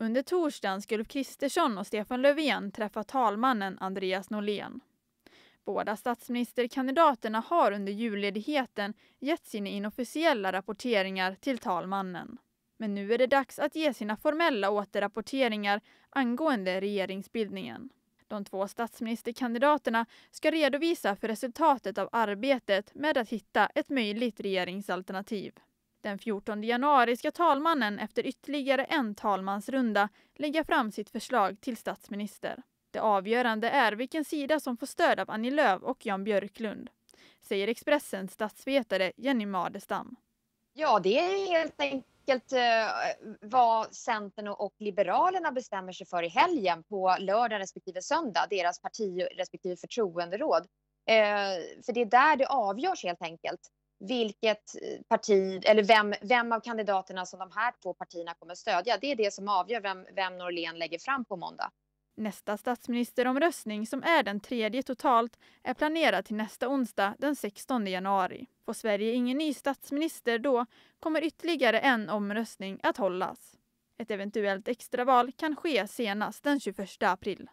Under torsdagen skulle Kristersson och Stefan Löfven träffa talmannen Andreas Norlén. Båda statsministerkandidaterna har under julledigheten gett sina inofficiella rapporteringar till talmannen. Men nu är det dags att ge sina formella återrapporteringar angående regeringsbildningen. De två statsministerkandidaterna ska redovisa för resultatet av arbetet med att hitta ett möjligt regeringsalternativ. Den 14 januari ska talmannen efter ytterligare en talmansrunda lägga fram sitt förslag till statsminister. Det avgörande är vilken sida som får stöd av Annie Lööf och Jan Björklund, säger Expressens statsvetare Jenny Madestam. Ja, det är helt enkelt eh, vad Centern och Liberalerna bestämmer sig för i helgen på lördag respektive söndag, deras parti respektive förtroenderåd. Eh, för det är där det avgörs helt enkelt vilket eh, parti eller vem, vem av kandidaterna som de här två partierna kommer stödja. Det är det som avgör vem, vem Norlén lägger fram på måndag. Nästa statsministeromröstning, som är den tredje totalt, är planerad till nästa onsdag den 16 januari. Får Sverige ingen ny statsminister då kommer ytterligare en omröstning att hållas. Ett eventuellt extraval kan ske senast den 21 april.